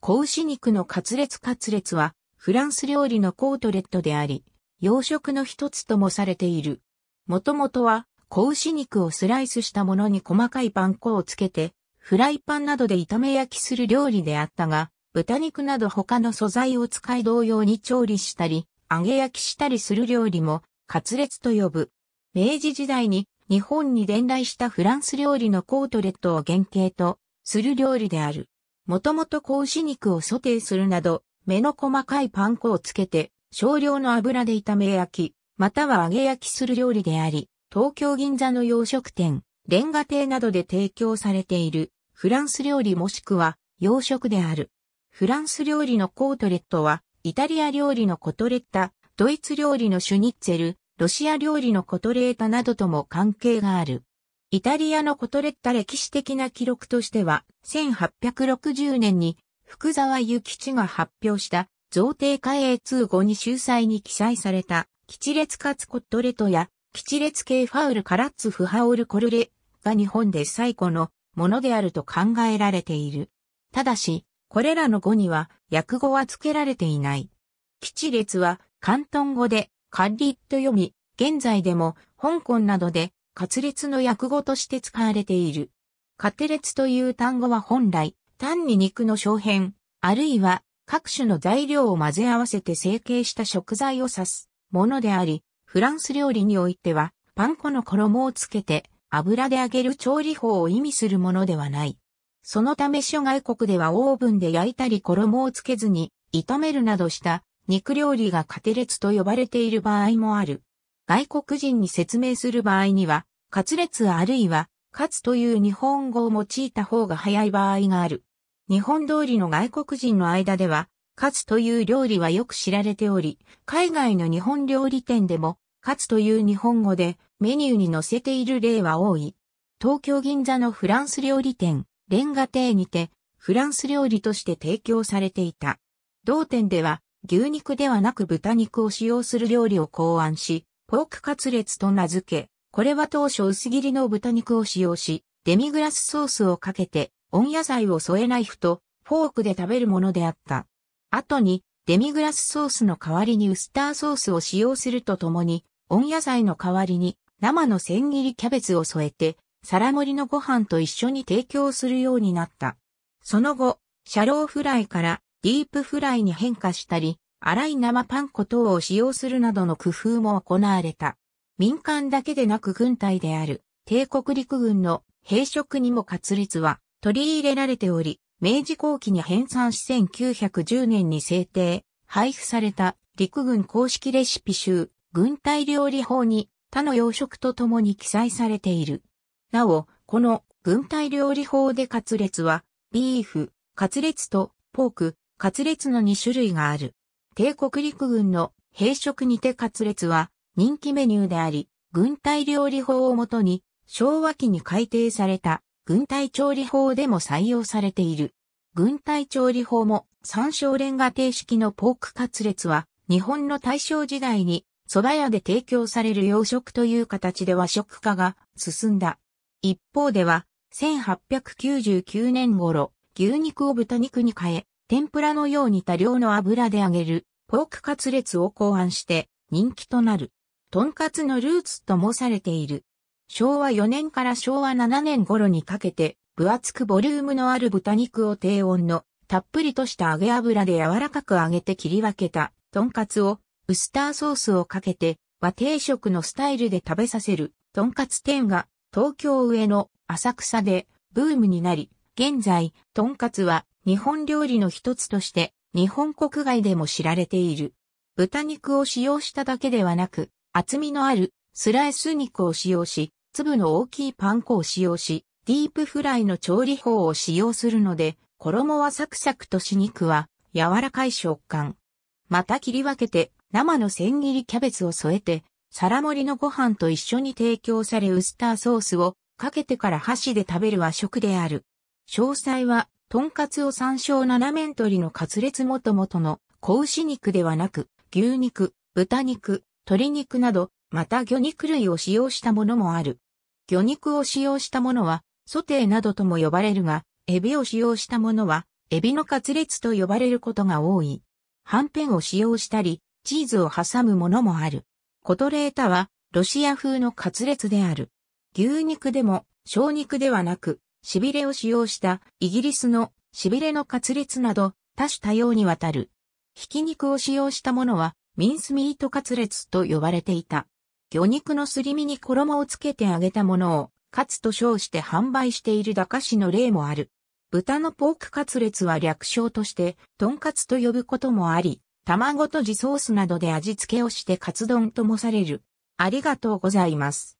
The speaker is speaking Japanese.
子牛肉のカツレツカツレツは、フランス料理のコートレットであり、洋食の一つともされている。もともとは、子牛肉をスライスしたものに細かいパン粉をつけて、フライパンなどで炒め焼きする料理であったが、豚肉など他の素材を使い同様に調理したり、揚げ焼きしたりする料理も、カツレツと呼ぶ。明治時代に日本に伝来したフランス料理のコートレットを原型とする料理である。もともと子牛肉をソテーするなど、目の細かいパン粉をつけて、少量の油で炒め焼き、または揚げ焼きする料理であり、東京銀座の洋食店、レンガ亭などで提供されている、フランス料理もしくは、洋食である。フランス料理のコートレットは、イタリア料理のコトレッタ、ドイツ料理のシュニッツェル、ロシア料理のコトレータなどとも関係がある。イタリアのコトレッタ歴史的な記録としては、1860年に福沢諭吉が発表した贈呈会英通語に秀才に記載された、吉列カツコットレトや、吉列系ファウルカラッツフハオルコルレが日本で最古のものであると考えられている。ただし、これらの語には訳語は付けられていない。吉列は、関東語で、カッリと読み、現在でも香港などでカツレツの訳語として使われている。カテレツという単語は本来、単に肉の小片、あるいは各種の材料を混ぜ合わせて成形した食材を指すものであり、フランス料理においては、パン粉の衣をつけて油で揚げる調理法を意味するものではない。そのため諸外国ではオーブンで焼いたり衣をつけずに炒めるなどした肉料理がカテレツと呼ばれている場合もある。外国人に説明する場合には、カツレツあるいは、カツという日本語を用いた方が早い場合がある。日本通りの外国人の間では、カツという料理はよく知られており、海外の日本料理店でも、カツという日本語でメニューに載せている例は多い。東京銀座のフランス料理店、レンガ亭にて、フランス料理として提供されていた。同店では、牛肉ではなく豚肉を使用する料理を考案し、ポークカツレツと名付け、これは当初薄切りの豚肉を使用し、デミグラスソースをかけて、温野菜を添えナイフとフォークで食べるものであった。後に、デミグラスソースの代わりにウスターソースを使用するとともに、温野菜の代わりに生の千切りキャベツを添えて、皿盛りのご飯と一緒に提供するようになった。その後、シャローフライからディープフライに変化したり、粗い生パン粉等を使用するなどの工夫も行われた。民間だけでなく軍隊である帝国陸軍の兵職にも活ツは取り入れられており、明治後期に編纂し1910年に制定、配布された陸軍公式レシピ集、軍隊料理法に他の洋食とともに記載されている。なお、この軍隊料理法でカツレツは、ビーフ、カツレツとポーク、カツレツの2種類がある。帝国陸軍の兵食にてカツレツは人気メニューであり、軍隊料理法をもとに昭和期に改定された軍隊調理法でも採用されている。軍隊調理法も参照レンガ定式のポークカツレツは日本の大正時代に蕎麦屋で提供される洋食という形で和食化が進んだ。一方では1899年頃牛肉を豚肉に変え天ぷらのように多量の油で揚げる、ポークカツレツを考案して人気となる。とんかつのルーツともされている。昭和4年から昭和7年頃にかけて、分厚くボリュームのある豚肉を低温のたっぷりとした揚げ油で柔らかく揚げて切り分けた、とんかつを、ウスターソースをかけて、和定食のスタイルで食べさせる、とんかつ店が、東京上の浅草で、ブームになり、現在、とんかつは日本料理の一つとして日本国外でも知られている。豚肉を使用しただけではなく、厚みのあるスライス肉を使用し、粒の大きいパン粉を使用し、ディープフライの調理法を使用するので、衣はサクサクとし肉は柔らかい食感。また切り分けて生の千切りキャベツを添えて、皿盛りのご飯と一緒に提供されウスターソースをかけてから箸で食べる和食である。詳細は、とんかつを参照七面鳥のカツレツ元々の、子牛肉ではなく、牛肉、豚肉、鶏肉など、また魚肉類を使用したものもある。魚肉を使用したものは、ソテーなどとも呼ばれるが、エビを使用したものは、エビのカツレツと呼ばれることが多い。はんぺんを使用したり、チーズを挟むものもある。コトレータは、ロシア風のカツレツである。牛肉でも、小肉ではなく、しびれを使用したイギリスのしびれのカツレツなど多種多様にわたる。ひき肉を使用したものはミンスミートカツレツと呼ばれていた。魚肉のすり身に衣をつけて揚げたものをカツと称して販売している駄菓子の例もある。豚のポークカツレツは略称としてトンカツと呼ぶこともあり、卵と地ソースなどで味付けをしてカツ丼ともされる。ありがとうございます。